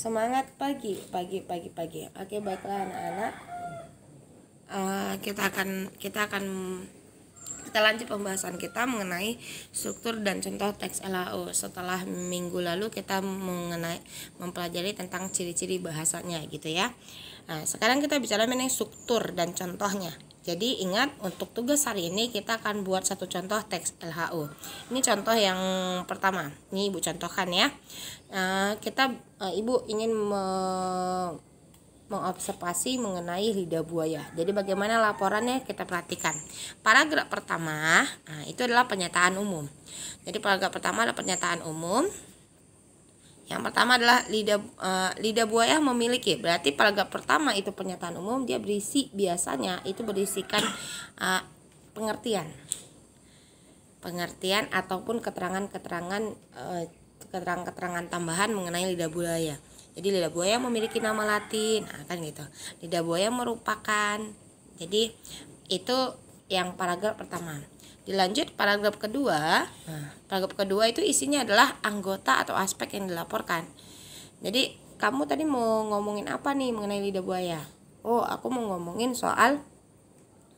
semangat pagi pagi pagi pagi oke baiklah anak-anak uh, kita akan kita akan kita lanjut pembahasan kita mengenai struktur dan contoh teks LAO setelah minggu lalu kita mengenai mempelajari tentang ciri-ciri bahasanya gitu ya nah sekarang kita bicara mengenai struktur dan contohnya jadi ingat untuk tugas hari ini kita akan buat satu contoh teks LHO. Ini contoh yang pertama. Ini ibu contohkan ya. Nah, kita eh, ibu ingin me mengobservasi mengenai lidah buaya. Jadi bagaimana laporannya kita perhatikan. Paragraf pertama, nah, itu adalah pernyataan umum. Jadi paragraf pertama adalah pernyataan umum. Yang pertama adalah lidah uh, lidah buaya memiliki. Berarti paragraf pertama itu pernyataan umum dia berisi biasanya itu berisikan uh, pengertian. Pengertian ataupun keterangan-keterangan keterangan eh, keterangan-keterangan tambahan mengenai lidah buaya. Jadi lidah buaya memiliki nama latin, nah, kan gitu. Lidah buaya merupakan. Jadi itu yang paragraf pertama. Dilanjut paragraf kedua. Nah. Paragraf kedua itu isinya adalah anggota atau aspek yang dilaporkan. Jadi kamu tadi mau ngomongin apa nih mengenai lidah buaya? Oh, aku mau ngomongin soal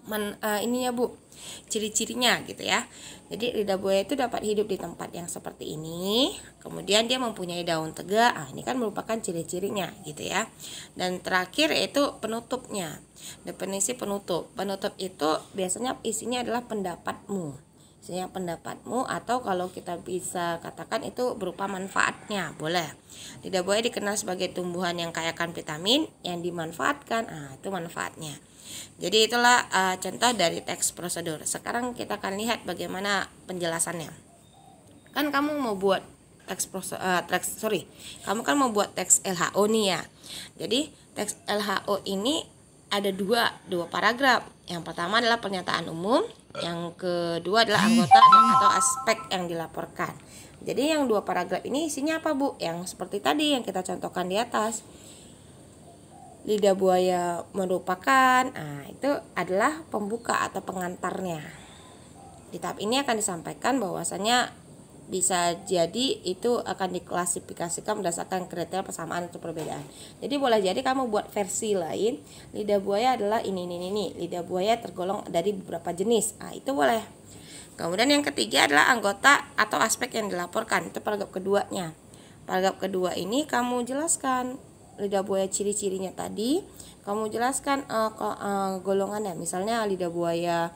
men, uh, eh, ininya Bu, ciri-cirinya gitu ya. Jadi lidah buaya itu dapat hidup di tempat yang seperti ini. Kemudian dia mempunyai daun tegak. Ah, ini kan merupakan ciri-cirinya gitu ya. Dan terakhir itu penutupnya. Definisi penutup. Penutup itu biasanya isinya adalah pendapatmu. Isinya pendapatmu atau kalau kita bisa katakan itu berupa manfaatnya, boleh. Lidah buaya dikenal sebagai tumbuhan yang kaya akan vitamin yang dimanfaatkan. Ah, itu manfaatnya. Jadi itulah uh, contoh dari teks prosedur. Sekarang kita akan lihat bagaimana penjelasannya. Kan kamu mau buat teks prosedur, uh, teks sorry, kamu kan mau buat teks LHO nih ya. Jadi teks LHO ini ada dua dua paragraf. Yang pertama adalah pernyataan umum, yang kedua adalah anggota atau aspek yang dilaporkan. Jadi yang dua paragraf ini isinya apa Bu? Yang seperti tadi yang kita contohkan di atas lidah buaya merupakan nah itu adalah pembuka atau pengantarnya di tahap ini akan disampaikan bahwasanya bisa jadi itu akan diklasifikasikan berdasarkan kriteria persamaan atau perbedaan. Jadi boleh jadi kamu buat versi lain, lidah buaya adalah ini ini ini. Lidah buaya tergolong dari beberapa jenis. nah, itu boleh. Kemudian yang ketiga adalah anggota atau aspek yang dilaporkan. Itu paragraf keduanya. Paragraf kedua ini kamu jelaskan lidah buaya ciri-cirinya tadi kamu jelaskan uh, uh, golongannya misalnya lidah buaya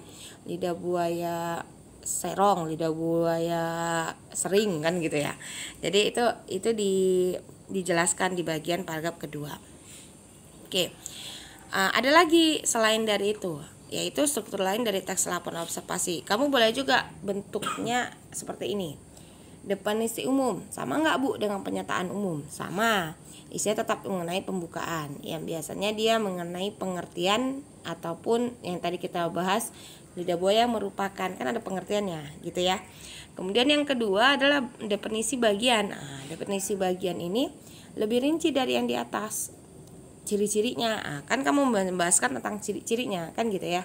lidah buaya serong lidah buaya sering kan gitu ya jadi itu itu di dijelaskan di bagian paragraf kedua oke uh, ada lagi selain dari itu yaitu struktur lain dari teks laporan observasi kamu boleh juga bentuknya seperti ini depan isi umum sama nggak bu dengan pernyataan umum sama isinya tetap mengenai pembukaan yang biasanya dia mengenai pengertian ataupun yang tadi kita bahas lidah buaya merupakan kan ada pengertiannya gitu ya kemudian yang kedua adalah definisi bagian nah, definisi bagian ini lebih rinci dari yang di atas ciri-cirinya nah, kan kamu membahaskan tentang ciri-cirinya kan gitu ya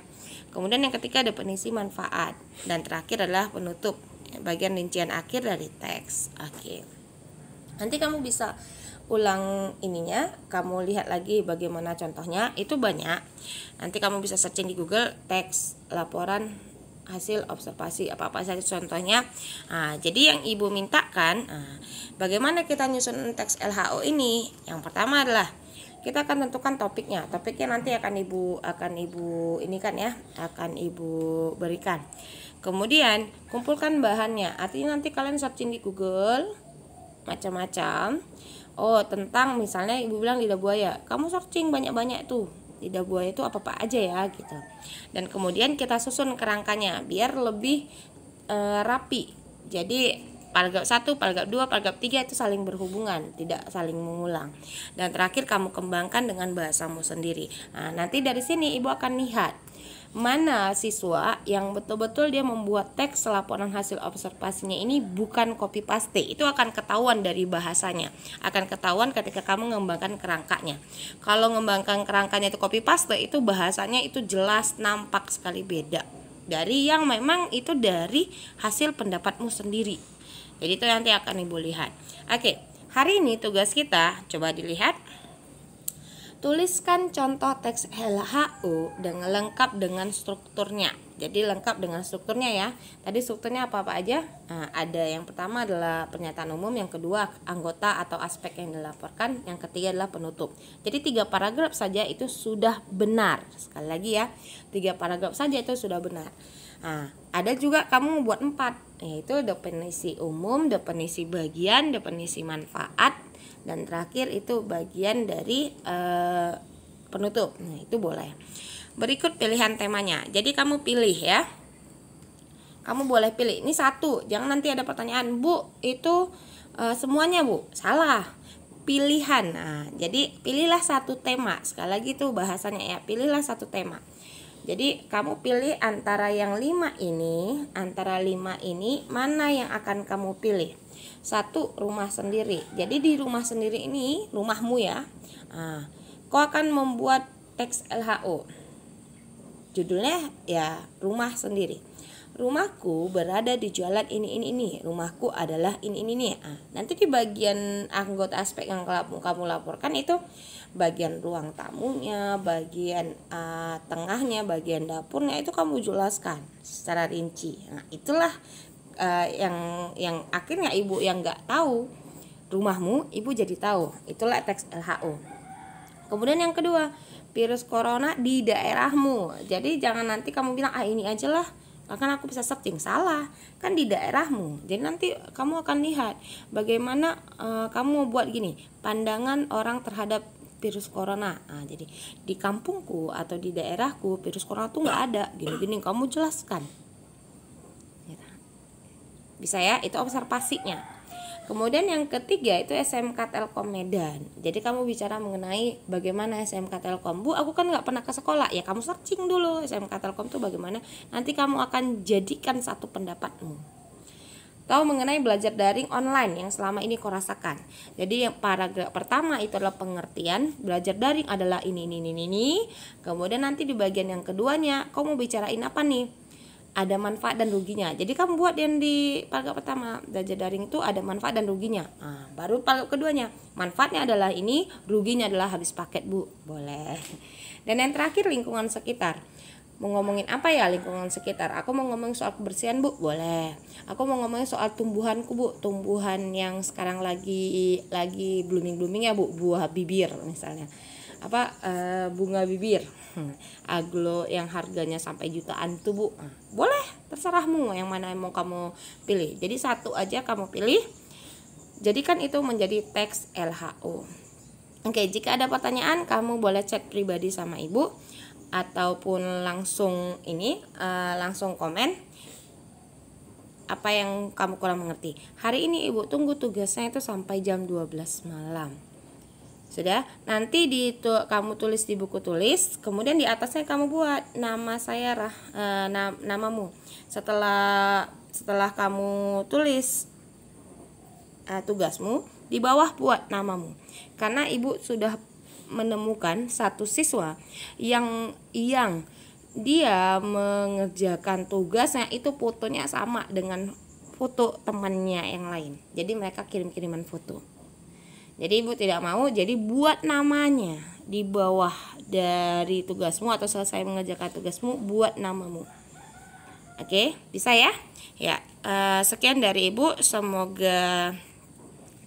kemudian yang ketiga definisi manfaat dan terakhir adalah penutup bagian rincian akhir dari teks. Oke. Okay. Nanti kamu bisa ulang ininya, kamu lihat lagi bagaimana contohnya, itu banyak. Nanti kamu bisa searching di Google teks laporan hasil observasi apa-apa saja contohnya. Nah, jadi yang ibu mintakan, nah, bagaimana kita nyusun teks LHO ini? Yang pertama adalah kita akan tentukan topiknya topiknya nanti akan ibu akan ibu ini kan ya akan ibu berikan kemudian kumpulkan bahannya artinya nanti kalian searching di Google macam-macam oh tentang misalnya ibu bilang lidah buaya kamu searching banyak-banyak tuh lidah buaya itu apa-apa aja ya gitu dan kemudian kita susun kerangkanya biar lebih e, rapi jadi paragraf 1, paragraf 2, paragraf 3 itu saling berhubungan, tidak saling mengulang. Dan terakhir kamu kembangkan dengan bahasamu sendiri. Nah, nanti dari sini Ibu akan lihat mana siswa yang betul-betul dia membuat teks laporan hasil observasinya ini bukan copy paste. Itu akan ketahuan dari bahasanya. Akan ketahuan ketika kamu mengembangkan kerangkanya. Kalau mengembangkan kerangkanya itu copy paste, itu bahasanya itu jelas nampak sekali beda dari yang memang itu dari hasil pendapatmu sendiri jadi itu nanti akan Ibu lihat. Oke, hari ini tugas kita coba dilihat. Tuliskan contoh teks LHU dengan lengkap dengan strukturnya. Jadi lengkap dengan strukturnya ya. Tadi strukturnya apa-apa aja? Nah, ada yang pertama adalah pernyataan umum, yang kedua anggota atau aspek yang dilaporkan, yang ketiga adalah penutup. Jadi tiga paragraf saja itu sudah benar. Sekali lagi ya, tiga paragraf saja itu sudah benar. Nah, ada juga kamu buat empat, yaitu definisi umum, definisi bagian, definisi manfaat, dan terakhir itu bagian dari eh, penutup. Nah, itu boleh. Berikut pilihan temanya. Jadi kamu pilih ya. Kamu boleh pilih. Ini satu, jangan nanti ada pertanyaan, Bu, itu e, semuanya, Bu. Salah pilihan. Nah, jadi pilihlah satu tema. Sekali lagi itu bahasanya ya, pilihlah satu tema. Jadi kamu pilih antara yang lima ini, antara lima ini mana yang akan kamu pilih? Satu rumah sendiri. Jadi di rumah sendiri ini rumahmu ya. Nah, kau akan membuat teks LHO. Judulnya ya rumah sendiri rumahku berada di jalan ini ini ini rumahku adalah ini ini ini ah, nanti di bagian anggota aspek yang kamu laporkan itu bagian ruang tamunya bagian uh, tengahnya bagian dapurnya itu kamu jelaskan secara rinci nah itulah uh, yang yang akhirnya ibu yang nggak tahu rumahmu ibu jadi tahu itulah teks LHO kemudian yang kedua virus corona di daerahmu jadi jangan nanti kamu bilang ah ini aja lah Bahkan aku bisa searching salah kan di daerahmu. Jadi nanti kamu akan lihat bagaimana uh, kamu buat gini pandangan orang terhadap virus corona. Nah, jadi di kampungku atau di daerahku virus corona tuh nggak ada. Gini-gini kamu jelaskan. Iya kan? Bisa ya, itu observasinya. Kemudian yang ketiga itu SMK Telkom Medan. Jadi kamu bicara mengenai bagaimana SMK Telkom. Bu, aku kan nggak pernah ke sekolah. Ya kamu searching dulu SMK Telkom itu bagaimana. Nanti kamu akan jadikan satu pendapatmu. Tahu mengenai belajar daring online yang selama ini kau rasakan. Jadi yang paragraf pertama itu adalah pengertian belajar daring adalah ini ini ini ini. Kemudian nanti di bagian yang keduanya, kau mau bicarain apa nih? ada manfaat dan ruginya. Jadi kamu buat yang di paragraf pertama belajar daring itu ada manfaat dan ruginya. Nah, baru paragraf keduanya manfaatnya adalah ini, ruginya adalah habis paket bu, boleh. Dan yang terakhir lingkungan sekitar. Mau ngomongin apa ya lingkungan sekitar? Aku mau ngomongin soal kebersihan bu, boleh. Aku mau ngomongin soal tumbuhanku bu, tumbuhan yang sekarang lagi lagi blooming blooming ya bu, buah bibir misalnya apa uh, bunga bibir hmm. aglo yang harganya sampai jutaan tuh bu boleh terserahmu yang mana yang mau kamu pilih jadi satu aja kamu pilih jadikan itu menjadi teks LHO oke jika ada pertanyaan kamu boleh chat pribadi sama ibu ataupun langsung ini uh, langsung komen apa yang kamu kurang mengerti hari ini ibu tunggu tugasnya itu sampai jam 12 malam sudah, nanti di tu, kamu tulis di buku tulis, kemudian di atasnya kamu buat nama saya rah, e, nam, namamu. Setelah setelah kamu tulis e, tugasmu, di bawah buat namamu. Karena ibu sudah menemukan satu siswa yang yang dia mengerjakan tugasnya itu fotonya sama dengan foto temannya yang lain. Jadi mereka kirim-kiriman foto. Jadi ibu tidak mau, jadi buat namanya di bawah dari tugasmu atau selesai mengerjakan tugasmu, buat namamu. Oke, bisa ya? Ya, uh, sekian dari ibu. Semoga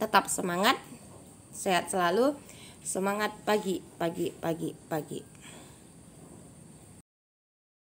tetap semangat, sehat selalu, semangat pagi, pagi, pagi, pagi.